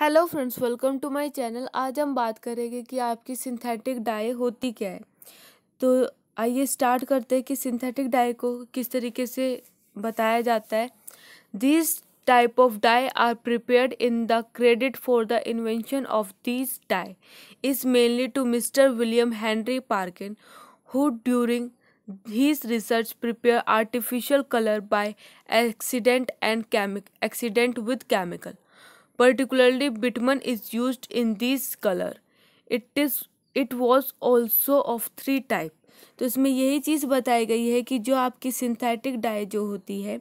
Hello friends welcome to my channel आज हम बात करेंगे कि आपकी सिंथेटिक डाई होती क्या है तो आइए स्टार्ट करते हैं कि सिंथेटिक डाई को किस तरीके से बताया जाता है these type of dye are prepared in the credit for the invention of this dye is mainly to mister William Henry Perkin who during his research prepare artificial colour by accident and chemic accident with chemical Particularly bitumen is used in this color. It is it was also of three type तो इसमें यही चीज़ बताई गई है कि जो आपकी synthetic dye जो होती है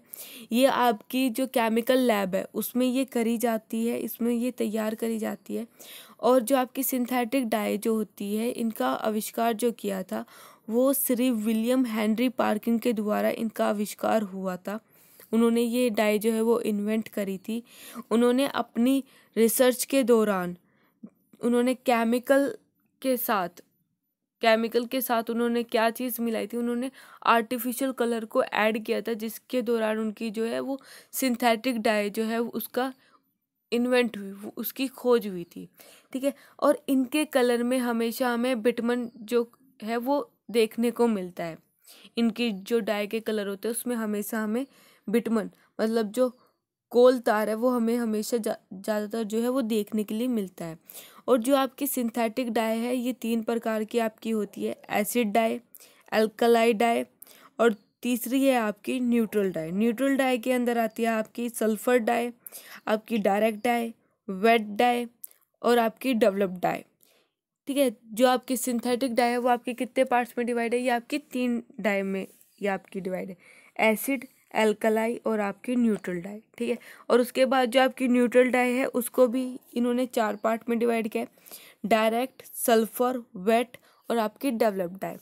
ये आपकी जो केमिकल लैब है उसमें ये करी जाती है इसमें ये तैयार करी जाती है और जो आपकी सिंथेटिक डाई जो होती है इनका आविष्कार जो किया था वो श्री विलियम हेनरी पार्किंग के द्वारा इनका आविष्कार हुआ था उन्होंने ये डाई जो है वो इन्वेंट करी थी उन्होंने अपनी रिसर्च के दौरान उन्होंने केमिकल के साथ केमिकल के साथ उन्होंने क्या चीज़ मिलाई थी उन्होंने आर्टिफिशियल कलर को ऐड किया था जिसके दौरान उनकी जो है वो सिंथेटिक डाई जो है उसका इन्वेंट हुई उसकी खोज हुई थी ठीक है और इनके कलर में हमेशा हमें बिटमन जो है वो देखने को मिलता है इनकी जो डाई के कलर होते हैं उसमें हमेशा हमें बिटमन मतलब जो कोल तार है वो हमें हमेशा ज़्यादातर जो है वो देखने के लिए मिलता है और जो आपकी सिंथेटिक डाई है ये तीन प्रकार की आपकी होती है एसिड डाई एल्कलाई डाई और तीसरी है आपकी न्यूट्रल डाई न्यूट्रल डाई के अंदर आती है आपकी सल्फर डाई आपकी डायरेक्ट डाई वेट डाई और आपकी डेवलप डाई ठीक है जो आपकी सिंथेटिक डाई है वो आपके कितने पार्ट्स में डिवाइड है ये आपकी तीन डाई में ये आपकी डिवाइड है एसिड एल्कलाई और आपकी न्यूट्रल डाई ठीक है और उसके बाद जो आपकी न्यूट्रल डाई है उसको भी इन्होंने चार पार्ट में डिवाइड किया डायरेक्ट सल्फर वेट और आपकी डेवलप्ड डाई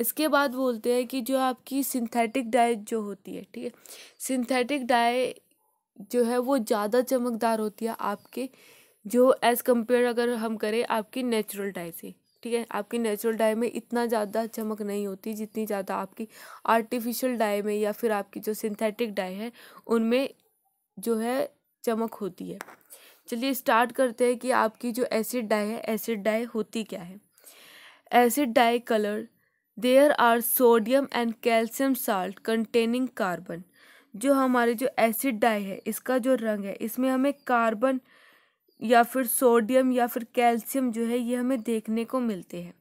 इसके बाद बोलते हैं कि जो आपकी सिंथेटिक डाई जो होती है ठीक है सिंथेटिक डाई जो है वो ज़्यादा चमकदार होती है आपके जो एज़ कम्पेयर अगर हम करें आपकी नेचुरल डाई से ठीक है आपकी नेचुरल डाई में इतना ज़्यादा चमक नहीं होती जितनी ज़्यादा आपकी आर्टिफिशियल डाई में या फिर आपकी जो सिंथेटिक डाई है उनमें जो है चमक होती है चलिए स्टार्ट करते हैं कि आपकी जो एसिड डाई है एसिड डाई होती क्या है acid dye colour there are sodium and calcium salt containing carbon जो हमारे जो एसिड डाई है इसका जो रंग है इसमें हमें कार्बन या फिर सोडियम या फिर कैल्शियम जो है ये हमें देखने को मिलते हैं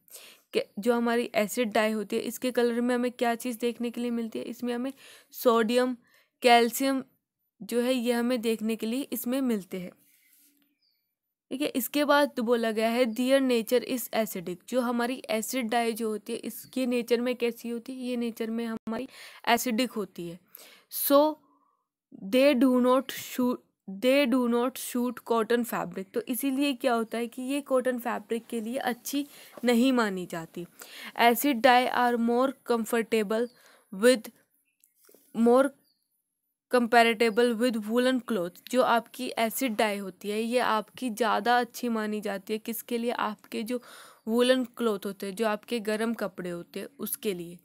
जो हमारी एसिड डाई होती है इसके कलर में हमें क्या चीज़ देखने के लिए मिलती है इसमें हमें सोडियम कैल्शियम जो है ये हमें देखने के लिए इसमें मिलते हैं ठीक है इसके बाद तो बोला गया है दियर नेचर इस एसिडिक जो हमारी एसिड डाई जो होती है इसके नेचर में कैसी होती है ये नेचर में हमारी एसिडिक होती है so they do not suit they do not suit cotton fabric तो इसीलिए क्या होता है कि ये कॉटन फैब्रिक के लिए अच्छी नहीं मानी जाती acid dye are more comfortable with more compatible with woollen cloth जो आपकी एसिड डाई होती है ये आपकी ज़्यादा अच्छी मानी जाती है किसके लिए आपके जो वूलन क्लोथ होते हैं जो आपके गर्म कपड़े होते हैं उसके लिए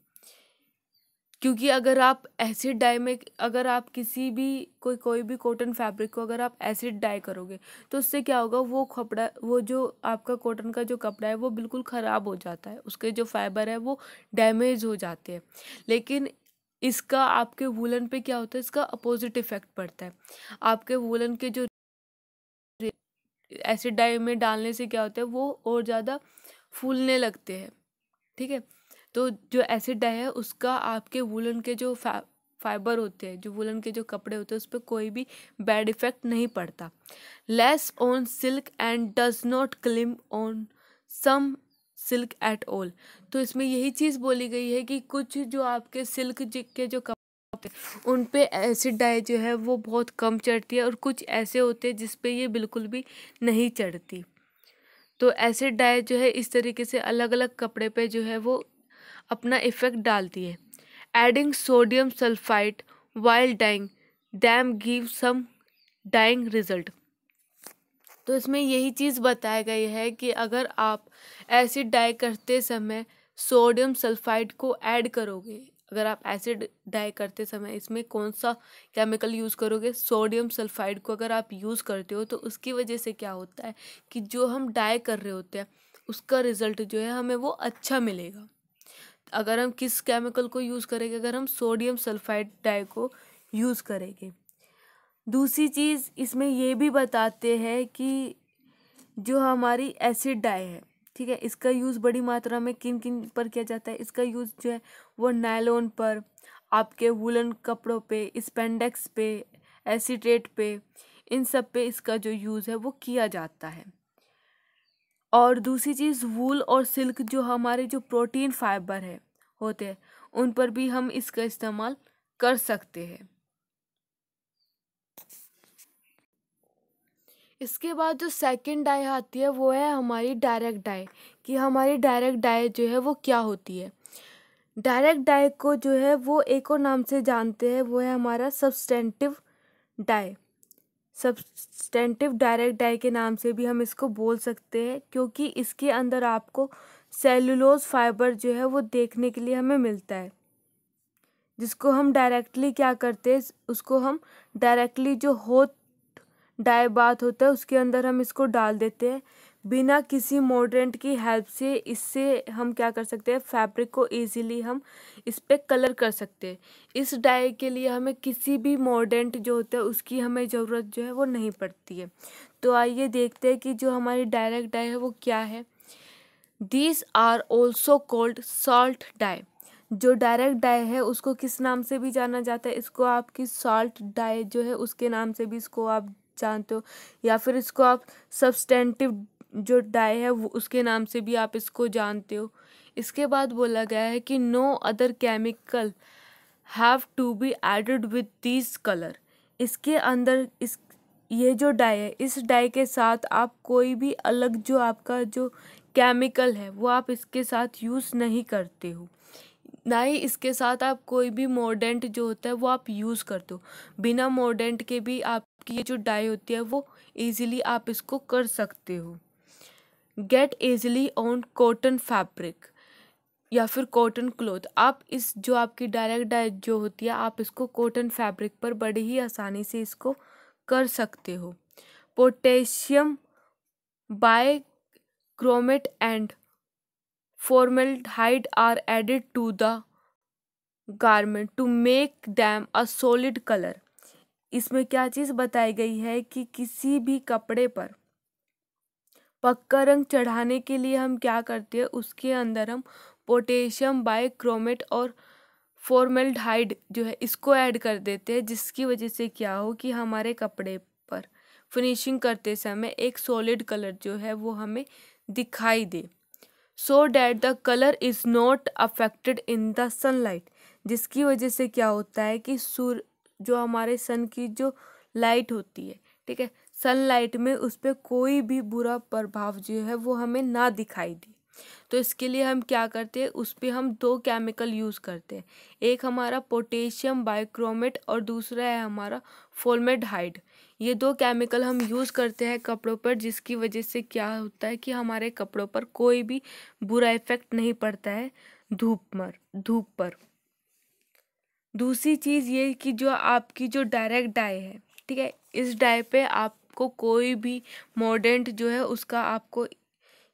क्योंकि अगर आप एसिड डाई में अगर आप किसी भी कोई कोई भी कॉटन फैब्रिक को अगर आप एसिड डाई करोगे तो उससे क्या होगा वो कपड़ा वो जो आपका कॉटन का जो कपड़ा है वो बिल्कुल ख़राब हो जाता है उसके जो फाइबर है वो डैमेज हो जाते हैं लेकिन इसका आपके वूलन पे क्या होता है इसका अपोजिट इफेक्ट पड़ता है आपके वूलन के जो एसिड डाई में डालने से क्या होता है वो और ज़्यादा फूलने लगते हैं ठीक है तो जो एसिड डाई है उसका आपके वुलन के जो फा, फाइबर होते हैं जो वुलन के जो कपड़े होते हैं उस पर कोई भी बैड इफेक्ट नहीं पड़ता less on silk and does not climb on some silk at all तो इसमें यही चीज़ बोली गई है कि कुछ जो आपके सिल्क के जो कपड़े उन पर एसिड डाई जो है वो बहुत कम चढ़ती है और कुछ ऐसे होते हैं जिस ये बिल्कुल भी नहीं चढ़ती तो एसिड डाई जो है इस तरीके से अलग अलग कपड़े पे जो है वो अपना इफेक्ट डालती है adding sodium sulphide while dyeing them give some dyeing result तो इसमें यही चीज़ बताई गई है कि अगर आप एसिड डाई करते समय सोडियम सल्फाइड को ऐड करोगे अगर आप एसिड डाई करते समय इसमें कौन सा केमिकल यूज़ करोगे सोडियम सल्फाइड को अगर आप यूज़ करते हो तो उसकी वजह से क्या होता है कि जो हम डाई कर रहे होते हैं उसका रिज़ल्ट जो है हमें वो अच्छा मिलेगा अगर हम किस केमिकल को यूज़ करेंगे अगर हम सोडियम सल्फाइड डाई को यूज़ करेंगे दूसरी चीज़ इसमें ये भी बताते हैं कि जो हमारी एसिड डाई है ठीक है इसका यूज़ बड़ी मात्रा में किन किन पर किया जाता है इसका यूज़ जो है वो नायलोन पर आपके वुलन कपड़ों पे स्पेंडेक्स पे एसीट्रेट पे इन सब पे इसका जो यूज़ है वो किया जाता है और दूसरी चीज़ वूल और सिल्क जो हमारे जो प्रोटीन फाइबर है होते हैं उन पर भी हम इसका इस्तेमाल कर सकते हैं इसके बाद जो सेकंड डाई आती है वो है हमारी डायरेक्ट डाई कि हमारी डायरेक्ट डाई जो है वो क्या होती है डायरेक्ट डाई को जो है वो एक और नाम से जानते हैं वो है हमारा substantive dye substantive direct dye के नाम से भी हम इसको बोल सकते हैं क्योंकि इसके अंदर आपको सेलुलोज फाइबर जो है वो देखने के लिए हमें मिलता है जिसको हम डायरेक्टली क्या करते हैं उसको हम डायरेक्टली जो होत डाई बात होता है उसके अंदर हम इसको डाल देते हैं बिना किसी मॉडरेंट की हेल्प से इससे हम क्या कर सकते हैं फैब्रिक को इजीली हम इस पर कलर कर सकते हैं इस डाई के लिए हमें किसी भी मोडेंट जो होता है उसकी हमें ज़रूरत जो है वो नहीं पड़ती है तो आइए देखते हैं कि जो हमारी डायरेक्ट डाई है वो क्या है these are also cold salt dye जो डायरेक्ट डाई है उसको किस नाम से भी जाना जाता है इसको आपकी सॉल्ट डाई जो है उसके नाम से भी इसको आप जानते हो या फिर इसको आप सब्सटेंटिव जो डाई है वो उसके नाम से भी आप इसको जानते हो इसके बाद बोला गया है कि no other chemical have to be added with this colour इसके अंदर इस ये जो डाई है इस डाई के साथ आप कोई भी अलग जो आपका जो केमिकल है वो आप इसके साथ यूज़ नहीं करते हो ना ही इसके साथ आप कोई भी मोडेंट जो होता है वो आप यूज़ करते हो बिना मोडेंट के भी आपकी ये जो डाई होती है वो ईज़िली आप इसको कर सकते हो get easily on cotton fabric या फिर कॉटन क्लोथ आप इस जो आपकी डायरेक्ट डाइट जो होती है आप इसको कॉटन फैब्रिक पर बड़ी ही आसानी से इसको कर सकते हो potassium bichromate and formaldehyde are added to the garment to make them a solid colour इसमें क्या चीज़ बताई गई है कि किसी भी कपड़े पर पक्का रंग चढ़ाने के लिए हम क्या करते हैं उसके अंदर हम पोटेशियम बाइक्रोमेट और फॉर्मेल्डिहाइड जो है इसको ऐड कर देते हैं जिसकी वजह से क्या हो कि हमारे कपड़े पर फिनिशिंग करते समय एक सॉलिड कलर जो है वो हमें दिखाई दे so that the colour is not affected in the sunlight जिसकी वजह से क्या होता है कि सूर्य जो हमारे सन की जो लाइट होती है ठीक है सनलाइट में उस पर कोई भी बुरा प्रभाव जो है वो हमें ना दिखाई दे तो इसके लिए हम क्या करते हैं उस पर हम दो केमिकल यूज़ करते हैं एक हमारा पोटेशियम बाइक्रोमेट और दूसरा है हमारा फोलमेडहाइड ये दो केमिकल हम यूज़ करते हैं कपड़ों पर जिसकी वजह से क्या होता है कि हमारे कपड़ों पर कोई भी बुरा इफेक्ट नहीं पड़ता है धूप मर धूप पर दूसरी चीज़ ये कि जो आपकी जो डायरेक्ट डाई है ठीक है इस डाई पे आप आपको कोई भी मॉडेंट जो है उसका आपको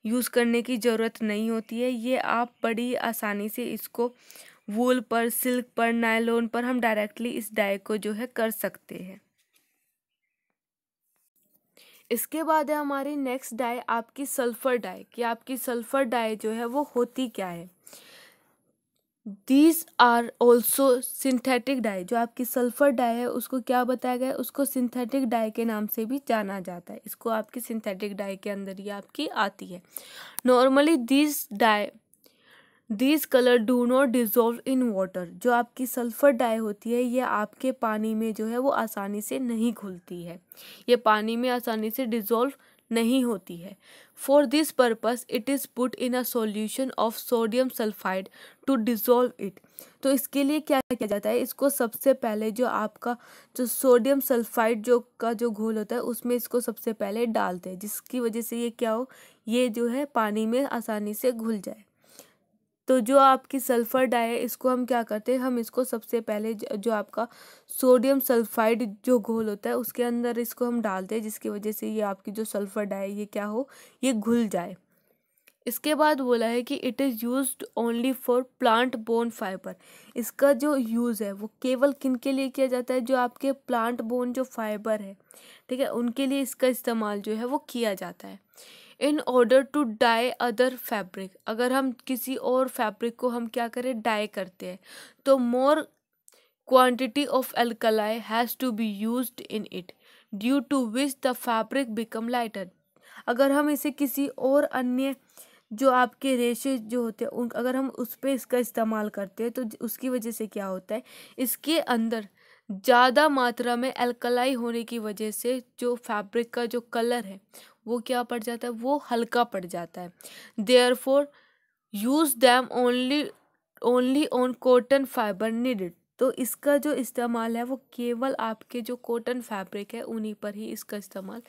यूज़ करने की ज़रूरत नहीं होती है ये आप बड़ी आसानी से इसको वूल पर सिल्क पर नायलोन पर हम डायरेक्टली इस डाई को जो है कर सकते हैं इसके बाद है हमारी नेक्स्ट डाई आपकी सल्फ़र डाई कि आपकी सल्फ़र डाई जो है वो होती क्या है these are also synthetic dye जो आपकी सल्फर डाई है उसको क्या बताया गया है उसको सिंथेटिक डाई के नाम से भी जाना जाता है इसको आपकी सिंथेटिक डाई के अंदर ही आपकी आती है normally these dye these colour do not dissolve in water जो आपकी सल्फर डाई होती है ये आपके पानी में जो है वो आसानी से नहीं घुलती है ये पानी में आसानी से डिजोल्व नहीं होती है for this purpose it is put in a solution of sodium sulphide to dissolve it तो इसके लिए क्या किया जाता है इसको सबसे पहले जो आपका जो सोडियम सल्फाइड जो का जो घोल होता है उसमें इसको सबसे पहले डालते हैं जिसकी वजह से ये क्या हो ये जो है पानी में आसानी से घुल जाए तो जो आपकी सल्फ़र डाई है इसको हम क्या करते हैं हम इसको सबसे पहले जो आपका सोडियम सल्फाइड जो घोल होता है उसके अंदर इसको हम डालते हैं जिसकी वजह से ये आपकी जो सल्फ़र डाई ये क्या हो ये घुल जाए इसके बाद बोला है कि it is use only for plant bone fibre इसका जो यूज़ है वो केवल किन के लिए किया जाता है जो आपके प्लांट बोन जो फाइबर है ठीक है उनके लिए इसका इस्तेमाल जो है वो किया जाता है in order to dye other fabric अगर हम किसी और फैब्रिक को हम क्या करें डाई करते हैं तो more quantity of alkali has to be use in it due to which the fabric become lighter अगर हम इसे किसी और अन्य जो आपके रेशे जो होते हैं उन अगर हम उस पर इसका इस्तेमाल करते हैं तो उसकी वजह से क्या होता है इसके अंदर ज़्यादा मात्रा में अल्कलाई होने की वजह से जो फैब्रिक का जो कलर है वो क्या पड़ जाता है वो हल्का पड़ जाता है therefore use them only only on cotton fibre needed तो इसका जो इस्तेमाल है वो केवल आपके जो कॉटन फैब्रिक है उन्हीं पर ही इसका इस्तेमाल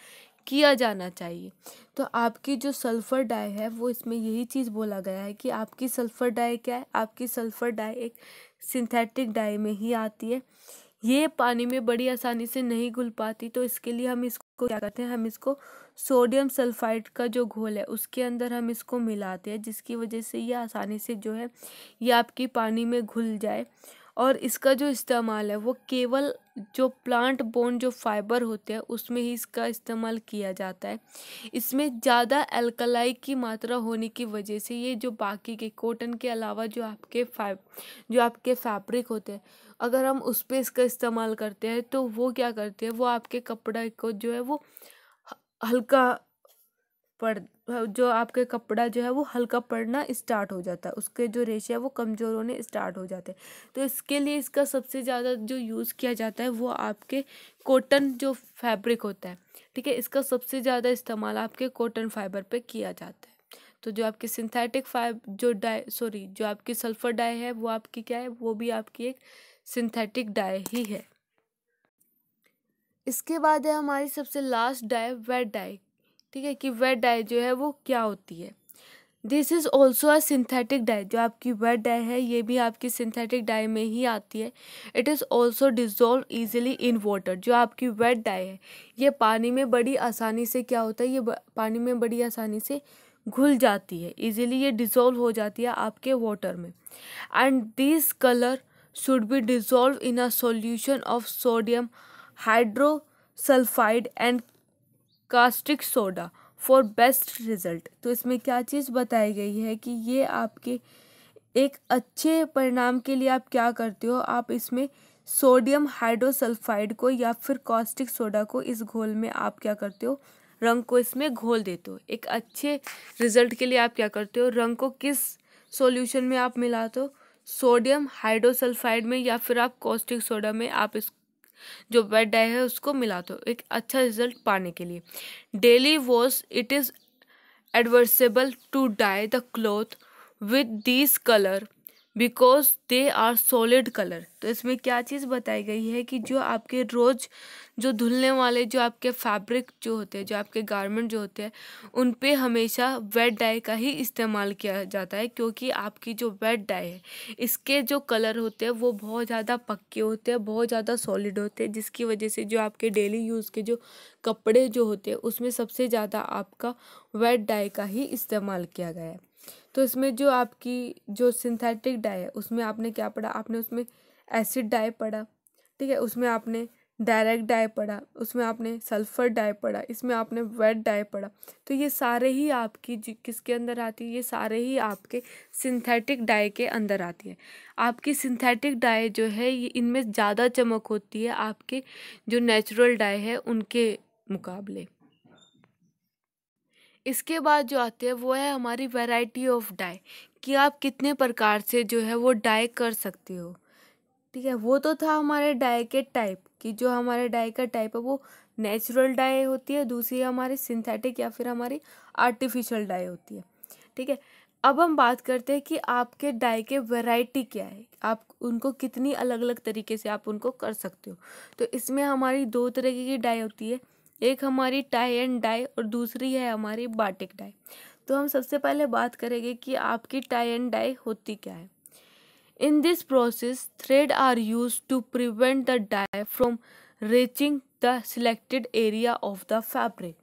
किया जाना चाहिए तो आपकी जो सल्फ़र डाई है वो इसमें यही चीज़ बोला गया है कि आपकी सल्फ़र डाई क्या है आपकी सल्फ़र डाई एक सिंथेटिक डाई में ही आती है ये पानी में बड़ी आसानी से नहीं घुल पाती तो इसके लिए हम इसको क्या करते हैं हम इसको सोडियम सल्फाइड का जो घोल है उसके अंदर हम इसको मिलाते हैं जिसकी वजह से ये आसानी से जो है ये आपकी पानी में घुल जाए और इसका जो इस्तेमाल है वो केवल जो प्लांट बोन जो फाइबर होते हैं उसमें ही इसका इस्तेमाल किया जाता है इसमें ज़्यादा अल्कलाई की मात्रा होने की वजह से ये जो बाकी के कॉटन के अलावा जो आपके फाइ जो आपके फैब्रिक होते हैं अगर हम उस पर इसका इस्तेमाल करते हैं तो वो क्या करते हैं वो आपके कपड़े को जो है वो हल्का पड़ जो आपके कपड़ा जो है वो हल्का पड़ना स्टार्ट हो जाता है उसके जो रेशे है वो कमज़ोर होने स्टार्ट हो जाते हैं तो इसके लिए इसका सबसे ज़्यादा जो यूज़ किया जाता है वो आपके कॉटन जो फैब्रिक होता है ठीक है इसका सबसे ज़्यादा इस्तेमाल आपके कॉटन फाइबर पे किया जाता है तो जो आपकी सिंथेटिक फाइब जो डाई सॉरी जो आपकी सल्फ़र डाई है वो आपकी क्या है वो भी आपकी एक सिंथेटिक डाई ही है इसके बाद है हमारी सबसे लास्ट डाई वेट डाई ठीक है कि वेट डाई जो है वो क्या होती है this is also a synthetic dye जो आपकी वेट डाई है ये भी आपकी सिंथेटिक डाई में ही आती है it is also dissolve easily in water जो आपकी वेट डाई है ये पानी में बड़ी आसानी से क्या होता है ये पानी में बड़ी आसानी से घुल जाती है ईजिली ये डिजोल्व हो जाती है आपके वाटर में and this colour should be dissolve in a solution of sodium hydrosulphide and caustic soda for best result तो इसमें क्या चीज़ बताई गई है कि ये आपके एक अच्छे परिणाम के लिए आप क्या करते हो आप इसमें सोडियम हाइड्रोसल्फाइड को या फिर कॉस्टिक सोडा को इस घोल में आप क्या करते हो रंग को इसमें घोल देते हो एक अच्छे रिजल्ट के लिए आप क्या करते हो रंग को किस सॉल्यूशन में आप मिलाते हो सोडियम हाइड्रोसल्फाइड में या फिर आप कॉस्टिक सोडा में आप इस जो वेट डाई है उसको मिला दो एक अच्छा रिजल्ट पाने के लिए daily wash it is advisable to dye the cloth with this colour because they are solid colour तो इसमें क्या चीज़ बताई गई है कि जो आपके रोज़ जो धुलने वाले जो आपके फैब्रिक जो होते हैं जो आपके गारमेंट जो होते हैं उन पर हमेशा वेट डाई का ही इस्तेमाल किया जाता है क्योंकि आपकी जो वेट डाई है इसके जो कलर होते हैं वो बहुत ज़्यादा पक्के होते हैं बहुत ज़्यादा सॉलिड होते हैं जिसकी वजह से जो आपके डेली यूज़ के जो कपड़े जो होते हैं उसमें सबसे ज़्यादा आपका वेट डाई का ही इस्तेमाल किया गया है तो इसमें जो आपकी जो सिंथेटिक डाई है उसमें आपने क्या पढ़ा आपने उसमें एसिड डाई पढ़ा ठीक है उसमें आपने डायरेक्ट डाई पढ़ा उसमें आपने सल्फर डाई पढ़ा इसमें आपने वेट डाई पढ़ा तो ये सारे ही आपकी किसके अंदर आती है ये सारे ही आपके सिंथेटिक डाई के अंदर आती है आपकी सिंथेटिक डाई जो है ये इनमें ज़्यादा चमक होती है आपके जो नेचुरल डाई है उनके मुकाबले इसके बाद जो आती है वो है हमारी वैरायटी ऑफ डाई कि आप कितने प्रकार से जो है वो डाई कर सकते हो ठीक है वो तो था हमारे डाई के टाइप कि जो हमारे डाई का टाइप है वो नेचुरल डाई होती है दूसरी हमारी सिंथेटिक या फिर हमारी आर्टिफिशियल डाई होती है ठीक है अब हम बात करते हैं कि आपके डाई के वैरायटी क्या है आप उनको कितनी अलग अलग तरीके से आप उनको कर सकते हो तो इसमें हमारी दो तरीके की डाई होती है एक हमारी टाई एंड डाई और दूसरी है हमारी बाटिक डाई तो हम सबसे पहले बात करेंगे कि आपकी टाई एंड डाई होती क्या है in this process thread are use to prevent the dye from reaching the selected area of the fabric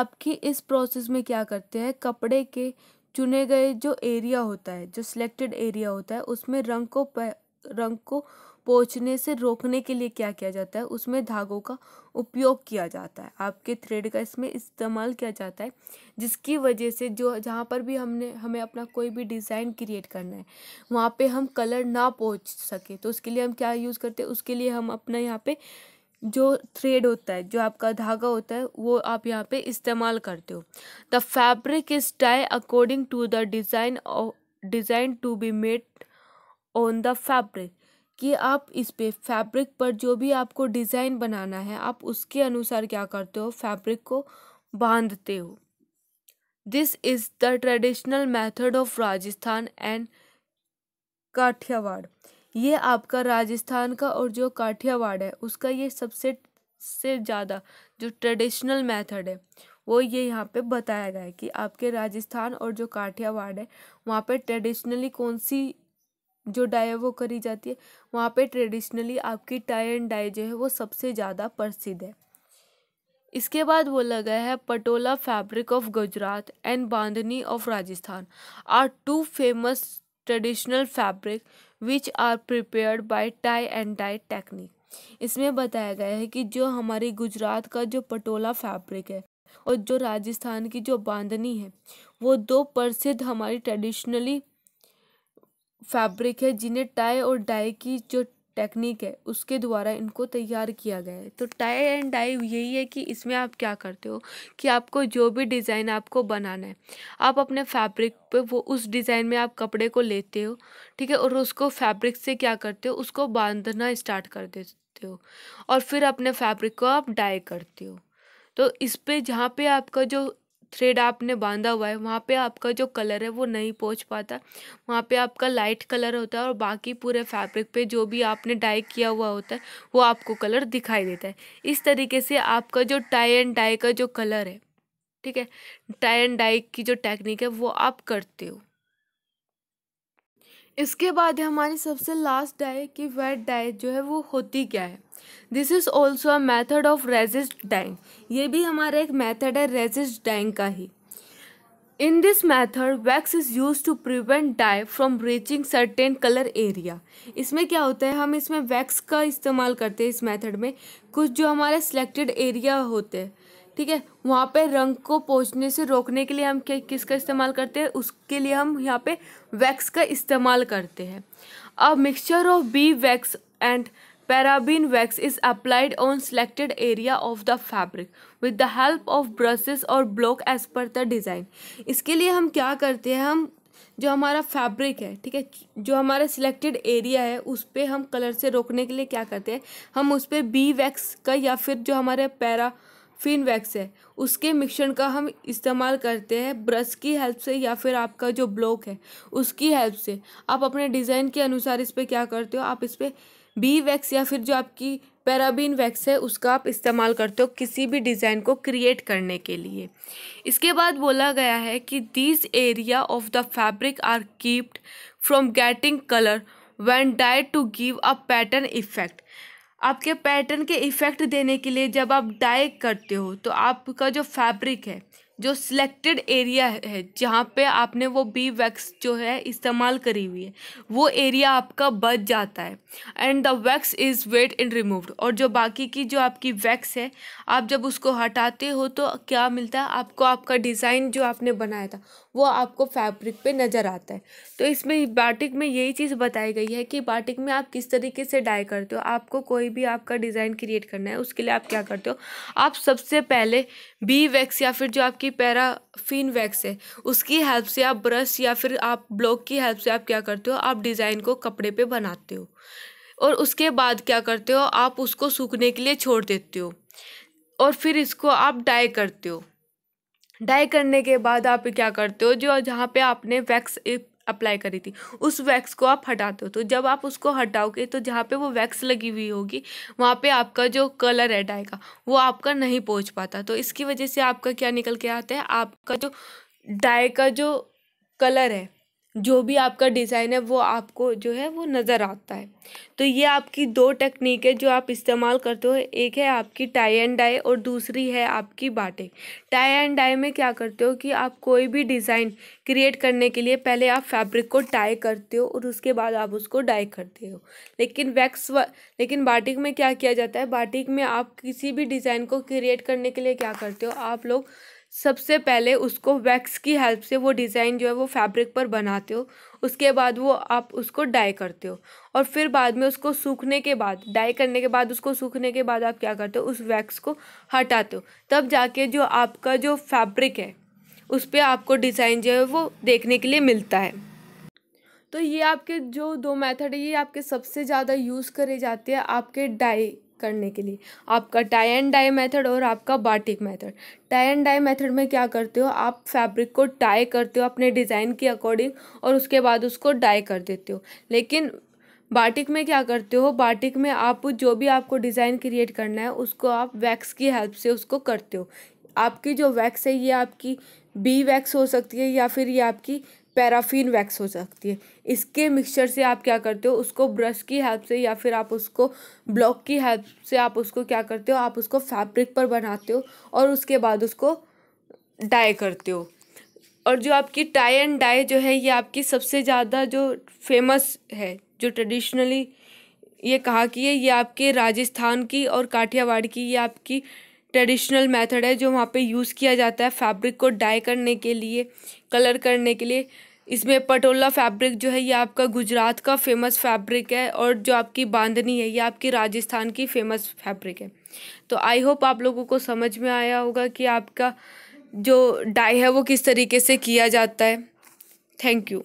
आपकी इस प्रोसेस में क्या करते हैं कपड़े के चुने गए जो एरिया होता है जो सिलेक्टेड एरिया होता है उसमें रंग को रंग को पहुंचने से रोकने के लिए क्या किया जाता है उसमें धागों का उपयोग किया जाता है आपके थ्रेड का इसमें इस्तेमाल किया जाता है जिसकी वजह से जो जहाँ पर भी हमने हमें अपना कोई भी डिज़ाइन क्रिएट करना है वहाँ पे हम कलर ना पहुँच सके तो उसके लिए हम क्या यूज़ करते हैं उसके लिए हम अपना यहाँ पे जो थ्रेड होता है जो आपका धागा होता है वो आप यहाँ पे इस्तेमाल करते हो the fabric is tie according to the design design to be made on the fabric कि आप इस पर फैब्रिक पर जो भी आपको डिज़ाइन बनाना है आप उसके अनुसार क्या करते हो फैब्रिक को बांधते हो this is the traditional method of Rajasthan and Kathiawar ये आपका राजस्थान का और जो काठियावाड़ है उसका ये सबसे से ज़्यादा जो ट्रेडिशनल मेथड है वो ये यहाँ पे बताया गया है कि आपके राजस्थान और जो काठियावाड़ है वहाँ पे ट्रेडिशनली कौन सी जो डाई है वो करी जाती है वहाँ पे ट्रेडिशनली आपकी टाई एंड डाई जो है वो सबसे ज़्यादा प्रसिद्ध है इसके बाद बोला गया है patola fabric of Gujarat and bandhani of Rajasthan are two famous traditional fabric which are prepared by tie and dye technique इसमें बताया गया है कि जो हमारी गुजरात का जो पटोला फैब्रिक है और जो राजस्थान की जो बांधनी है वो दो प्रसिद्ध हमारी ट्रेडिशनली फैब्रिक है जिन्हें टाई और डाई की जो टेक्निक है उसके द्वारा इनको तैयार किया गया है तो टाई एंड डाई यही है कि इसमें आप क्या करते हो कि आपको जो भी डिज़ाइन आपको बनाना है आप अपने फैब्रिक पे वो उस डिज़ाइन में आप कपड़े को लेते हो ठीक है और उसको फैब्रिक से क्या करते हो उसको बांधना स्टार्ट कर देते हो और फिर अपने फैब्रिक को आप डाई करते हो तो इस पर जहाँ पर आपका जो थ्रेड आपने बांधा हुआ है वहाँ पे आपका जो कलर है वो नहीं पहुँच पाता वहाँ पे आपका लाइट कलर होता है और बाकी पूरे फैब्रिक पे जो भी आपने डाई किया हुआ होता है वो आपको कलर दिखाई देता है इस तरीके से आपका जो टाई एंड डाई का जो कलर है ठीक है टाई एंड डाई की जो टेक्निक है वो आप करते हो इसके बाद है हमारी सबसे लास्ट डाइट कि वेट डाइट जो है वो होती क्या है this is also a method of resist dyeing ये भी हमारा एक मैथड है रेजिस्ट डाइंग का ही in this method wax is use to prevent dye from reaching certain colour area इसमें क्या होता है हम इसमें वैक्स का इस्तेमाल करते हैं इस मैथड में कुछ जो हमारे सिलेक्टेड एरिया होते हैं ठीक है वहाँ पे रंग को पहुँचने से रोकने के लिए हम क्या किसका इस्तेमाल करते हैं उसके लिए हम यहाँ पे वैक्स का इस्तेमाल करते हैं अब mixture of bee wax and paraffin wax is applied on selected area of the fabric with the help of brushes और block as per the design इसके लिए हम क्या करते हैं हम जो हमारा फैब्रिक है ठीक है जो हमारा सिलेक्टेड एरिया है उस पर हम कलर से रोकने के लिए क्या करते हैं हम उस पर बी वैक्स का या फिर जो हमारे पैरा फिन वैक्स है उसके मिश्रण का हम इस्तेमाल करते हैं ब्रश की हेल्प से या फिर आपका जो ब्लॉक है उसकी हेल्प से आप अपने डिज़ाइन के अनुसार इस पर क्या करते हो आप इस पर बी वैक्स या फिर जो आपकी पैराबीन वैक्स है उसका आप इस्तेमाल करते हो किसी भी डिज़ाइन को क्रिएट करने के लिए इसके बाद बोला गया है कि this area of the fabric are keeped from getting colour when dyed to give a pattern effect आपके पैटर्न के इफ़ेक्ट देने के लिए जब आप डाई करते हो तो आपका जो फैब्रिक है जो सिलेक्टेड एरिया है जहाँ पे आपने वो बी वैक्स जो है इस्तेमाल करी हुई है वो एरिया आपका बच जाता है and the wax is wet and removed और जो बाकी की जो आपकी वैक्स है आप जब उसको हटाते हो तो क्या मिलता है आपको आपका डिज़ाइन जो आपने बनाया था वो आपको फैब्रिक पे नज़र आता है तो इसमें बाटिक में यही चीज़ बताई गई है कि बाटिक में आप किस तरीके से डाई करते हो आपको कोई भी आपका डिज़ाइन क्रिएट करना है उसके लिए आप क्या करते हो आप सबसे पहले बी वैक्स या फिर जो आपकी पैराफिन वैक्स है उसकी हेल्प से आप ब्रश या फिर आप ब्लॉक की हेल्प से आप क्या करते हो आप डिज़ाइन को कपड़े पर बनाते हो और उसके बाद क्या करते हो आप उसको सूखने के लिए छोड़ देते हो और फिर इसको आप डाई करते हो डाई करने के बाद आप क्या करते हो जो जहाँ पे आपने वैक्स अप्लाई करी थी उस वैक्स को आप हटाते हो तो जब आप उसको हटाओगे तो जहाँ पे वो वैक्स लगी हुई होगी वहाँ पे आपका जो कलर है डाई का वो आपका नहीं पहुँच पाता तो इसकी वजह से आपका क्या निकल के आता है आपका जो डाई का जो कलर है जो भी आपका डिज़ाइन है वो आपको जो है वो नज़र आता है तो ये आपकी दो टेक्निक है जो आप इस्तेमाल करते हो एक है आपकी टाई एंड डाई और दूसरी है आपकी बाटिक टाई एंड डाई में क्या करते हो कि आप कोई भी डिज़ाइन क्रिएट करने के लिए पहले आप फैब्रिक को टाई करते हो और उसके बाद आप उसको डाई करते हो लेकिन वैक्स व... लेकिन बाटिक में क्या किया जाता है बाटिक में आप किसी भी डिज़ाइन को क्रिएट करने के लिए क्या करते हो आप लोग सबसे पहले उसको वैक्स की हेल्प से वो डिज़ाइन जो है वो फैब्रिक पर बनाते हो उसके बाद वो आप उसको डाई करते हो और फिर बाद में उसको सूखने के बाद डाई करने के बाद उसको सूखने के बाद आप क्या करते हो उस वैक्स को हटाते हो तब जाके जो आपका जो फैब्रिक है उस पर आपको डिज़ाइन जो है वो देखने के लिए मिलता है तो ये आपके जो दो मेथड है ये आपके सबसे ज़्यादा यूज़ करे जाते हैं आपके डाई करने के लिए आपका टाई एंड डाई मेथड और आपका batik method tie and dye method में क्या करते हो आप फैब्रिक को टाई करते हो अपने डिज़ाइन के अकॉर्डिंग और उसके बाद उसको डाई कर देते हो लेकिन बाटिक में क्या करते हो बाटिक में आप जो भी आपको डिज़ाइन क्रिएट करना है उसको आप वैक्स की हेल्प से उसको करते हो आपकी जो वैक्स है ये आपकी बी वैक्स हो सकती है या फिर ये आपकी पैराफिन वैक्स हो सकती है इसके मिक्सचर से आप क्या करते हो उसको ब्रश की हेल्प से या फिर आप उसको ब्लॉक की हेल्प से आप उसको क्या करते हो आप उसको फैब्रिक पर बनाते हो और उसके बाद उसको डाई करते हो और जो आपकी टाई एंड डाई जो है ये आपकी सबसे ज़्यादा जो फेमस है जो ट्रेडिशनली ये कहा कि है ये आपके राजस्थान की और काठियावाड़ की ये आपकी ट्रेडिशनल मेथड है जो वहाँ पे यूज़ किया जाता है फैब्रिक को डाई करने के लिए कलर करने के लिए इसमें पटोला फैब्रिक जो है ये आपका गुजरात का फेमस फैब्रिक है और जो आपकी बांधनी है ये आपकी राजस्थान की फेमस फैब्रिक है तो आई होप आप लोगों को समझ में आया होगा कि आपका जो डाई है वो किस तरीके से किया जाता है थैंक यू